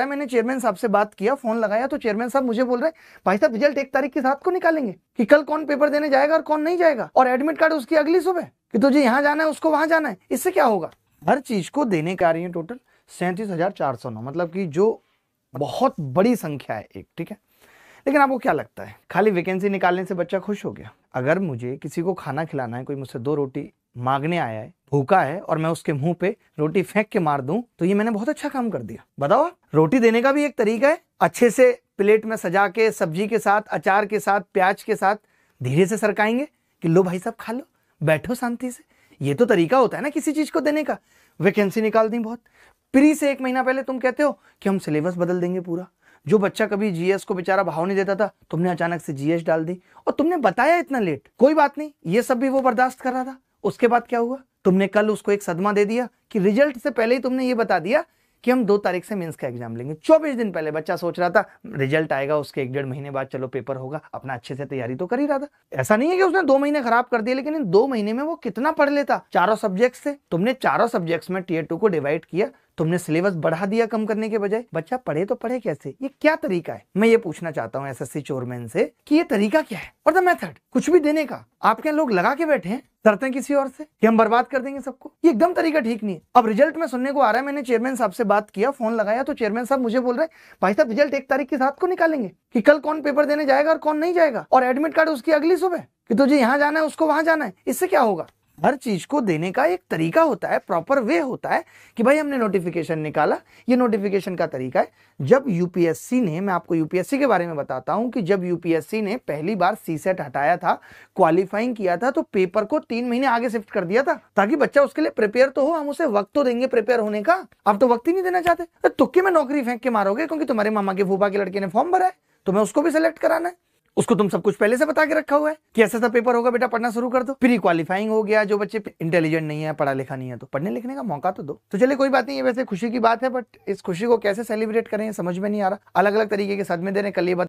लगता है मैंने चेयरमैन साहब से बात किया फोन लगाया तो चेयरमैन साहब मुझे बोल रहे भाई साहब रिजल्ट एक तारीख की रात को निकालेंगे कि कल कौन पेपर देने जाएगा और कौन नहीं जाएगा और एडमिट कार्ड उसकी अगली सुबह कि तुझे तो यहाँ जाना है उसको वहां जाना है इससे क्या होगा हर चीज को देने का आ रही है टोटल सैंतीस मतलब की जो बहुत बड़ी संख्या है एक ठीक है लेकिन आपको क्या लगता है खाली वैकेंसी निकालने से बच्चा खुश हो गया अगर मुझे किसी को खाना खिलाना है कोई मुझसे दो रोटी मांगने आया है भूखा है और मैं उसके मुंह पे रोटी फेंक के मार दूं तो ये मैंने बहुत अच्छा काम कर दिया बताओ रोटी देने का भी एक तरीका है अच्छे से प्लेट में सजा के सब्जी के साथ अचार के साथ प्याज के साथ धीरे से सरकाएंगे कि लो भाई साहब खा लो बैठो शांति से ये तो तरीका होता है ना किसी चीज़ को देने का वैकेंसी निकाल दी बहुत प्री से एक महीना पहले तुम कहते हो कि हम सिलेबस बदल देंगे पूरा जो बच्चा कभी जीएस को बेचारा भाव नहीं देता था तुमने अचानक से जीएस डाल दी और तुमने बताया इतना लेट कोई बात नहीं ये सब भी वो बर्दाश्त कर रहा था उसके बाद क्या हुआ तुमने कल उसको एक सदमा दे दिया कि रिजल्ट से पहले ही तुमने ये बता दिया कि हम दो तारीख से मेंस का एग्जाम लेंगे चौबीस दिन पहले बच्चा सोच रहा था रिजल्ट आएगा उसके एक डेढ़ महीने बाद चलो पेपर होगा अपना अच्छे से तैयारी तो कर ही रहा था ऐसा नहीं है कि उसने दो महीने खराब कर दिए लेकिन इन दो महीने में वो कितना पढ़ लेता चारों सब्जेक्ट से तुमने चारों सब्जेक्ट्स में टीयर टू को डिवाइड किया तुमने सिलेबस बढ़ा दिया कम करने के बजाय बच्चा पढ़े तो पढ़े कैसे ये क्या तरीका है मैं ये पूछना चाहता हूँ एस एस सी चोरमैन से कि ये तरीका क्या है और द मेथड कुछ भी देने का आपके लोग लगा के बैठे हैं डरते हैं किसी और से कि हम बर्बाद कर देंगे सबको ये एकदम तरीका ठीक नहीं है अब रिजल्ट में सुनने को आ रहा है मैंने चेयरमैन साहब से बात किया फोन लगाया तो चेयरमैन साहब मुझे बोल रहे हैं भाई साहब रिजल्ट एक तारीख की साथ को निकालेंगे कि कल कौन पेपर देने जाएगा और कौन नहीं जाएगा और एडमिट कार्ड उसकी अगली सुबह कि तुझे तो यहाँ जाना है उसको वहां जाना है इससे क्या होगा हर चीज को देने का एक तरीका होता है प्रॉपर वे होता है कि भाई हमने नोटिफिकेशन निकाला ये नोटिफिकेशन का तरीका है जब यूपीएससी ने मैं आपको यूपीएससी के बारे में बताता हूं कि जब यूपीएससी ने पहली बार सी सेट हटाया था क्वालिफाइंग किया था तो पेपर को तीन महीने आगे शिफ्ट कर दिया था ताकि बच्चा उसके लिए प्रिपेयर तो हो हम उसे वक्त तो देंगे प्रिपेयर होने का आप तो वक्त ही नहीं देना चाहते तो तुक्के में नौकरी फेंक के मारोगे क्योंकि तुम्हारे मामा के फूफा के लड़के ने फॉर्म भरा है तो मैं उसको भी सिलेक्ट कराना है उसको तुम सब कुछ पहले से बता के रखा हुआ है कि ऐसा ऐसा पेपर होगा बेटा पढ़ना शुरू कर दो प्री क्वालिफाइंग हो गया जो बच्चे इंटेलिजेंट नहीं है पढ़ा लिखा नहीं है तो पढ़ने लिखने का मौका तो दो तो चले कोई बात नहीं है वैसे खुशी की बात है बट इस खुशी को कैसे सेलिब्रेट करें समझ में नहीं आ रहा अलग अलग तरीके के सदमे दे रहे कल ये बात